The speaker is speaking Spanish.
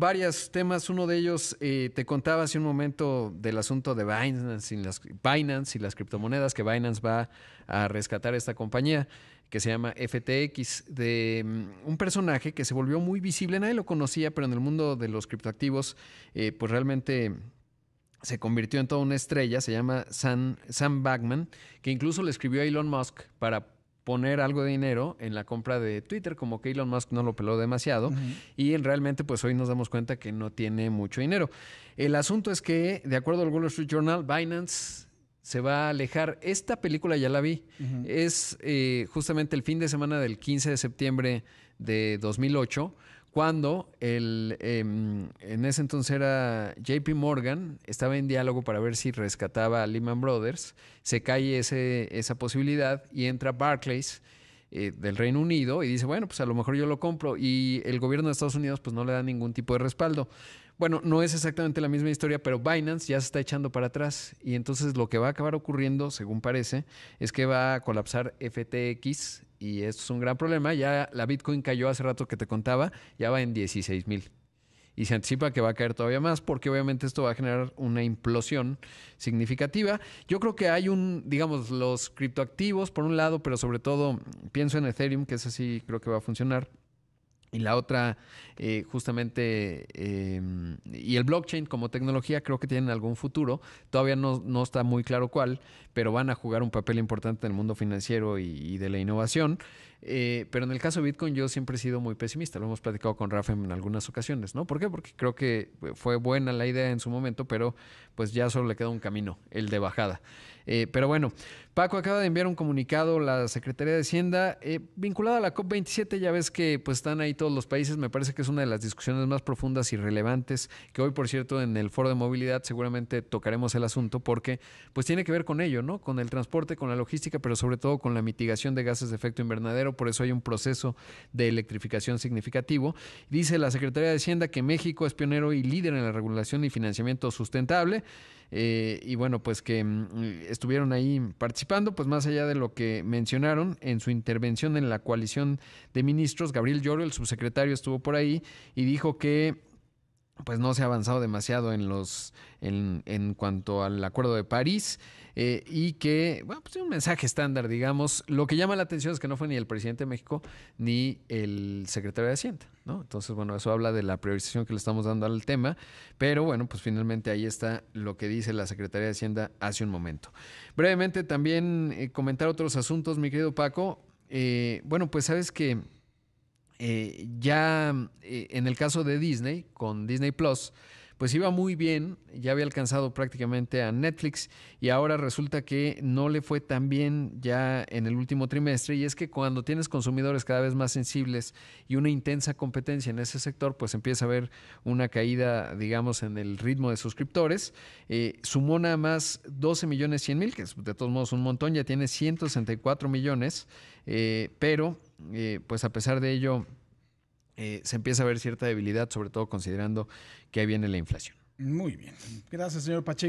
varios temas. Uno de ellos, eh, te contaba hace un momento del asunto de Binance y, las, Binance y las criptomonedas, que Binance va a rescatar esta compañía que se llama FTX, de mm, un personaje que se volvió muy visible, nadie lo conocía, pero en el mundo de los criptoactivos, eh, pues realmente se convirtió en toda una estrella, se llama Sam, Sam que incluso le escribió a Elon Musk para poner algo de dinero en la compra de Twitter, como que Elon Musk no lo peló demasiado y realmente pues hoy nos damos cuenta que no tiene mucho dinero. El asunto es que, de acuerdo al Wall Street Journal, Binance se va a alejar. Esta película ya la vi. Es eh, justamente el fin de semana del 15 de septiembre de 2008 cuando el, em, en ese entonces era JP Morgan, estaba en diálogo para ver si rescataba a Lehman Brothers, se cae ese, esa posibilidad y entra Barclays eh, del Reino Unido y dice, bueno, pues a lo mejor yo lo compro y el gobierno de Estados Unidos pues no le da ningún tipo de respaldo. Bueno, no es exactamente la misma historia, pero Binance ya se está echando para atrás y entonces lo que va a acabar ocurriendo, según parece, es que va a colapsar FTX y esto es un gran problema. Ya la Bitcoin cayó hace rato que te contaba, ya va en $16,000 mil. Y se anticipa que va a caer todavía más porque obviamente esto va a generar una implosión significativa. Yo creo que hay un, digamos, los criptoactivos por un lado, pero sobre todo pienso en Ethereum, que es así, creo que va a funcionar. Y la otra, eh, justamente, em, y el blockchain como tecnología creo que tienen algún futuro. Todavía no, no, está muy claro cuál, pero van a jugar un papel importante en el mundo financiero y, de la innovación. Eh, pero en el caso de Bitcoin yo siempre he sido muy pesimista. Lo hemos platicado con Rafa en algunas ocasiones, ¿no? ¿Por qué? Porque creo que fue buena la idea en su momento, pero pues ya solo le queda un camino, el de bajada. Eh, pero bueno, Paco acaba de enviar un comunicado la Secretaría de Hacienda eh, vinculada a la COP27. Ya ves que pues están ahí todos los países. Me parece que es una de las discusiones más profundas y relevantes que hoy, por cierto, en el foro de movilidad seguramente tocaremos el asunto porque pues tiene que ver con ello, ¿no? Con el transporte, con la logística, pero sobre todo con la mitigación de gases de efecto invernadero. Por eso hay un proceso de electrificación significativo. Dice la Secretaría de Hacienda que México es pionero y líder en la regulación y financiamiento sustentable. Eh, y bueno, pues que mm, estuvieron ahí participando, pues más allá de lo que mencionaron en su intervención en la coalición de ministros, Gabriel Lloro, el subsecretario, estuvo por ahí y dijo que pues no se ha avanzado demasiado en los en, cuanto al acuerdo de París eh, y que bueno, pues es un mensaje estándar digamos lo que llama la atención es que no fue ni el presidente de México ni el secretario de Hacienda no entonces bueno eso habla de la priorización que le estamos dando al tema pero bueno pues finalmente ahí está lo que dice la secretaría de Hacienda hace un momento brevemente también eh, comentar otros asuntos mi querido Paco eh, bueno pues sabes que eh, ya mm, eh, en el caso de Disney, con Disney Plus, pues iba muy bien, ya había alcanzado prácticamente a Netflix y ahora resulta que no le fue tan bien ya en el último trimestre y es que cuando tienes consumidores cada vez más sensibles y una intensa competencia en ese sector, pues empieza a haber una caída, digamos, en el ritmo de suscriptores. Eh, sumó nada más 12 millones 100 mil, que es de todos modos un montón, ya tiene 164 millones, pero eh, pues a pesar de ello, eh, se empieza a ver cierta debilidad, sobre todo considerando que ahí viene la inflación. Muy bien. Gracias, señor Pacheco.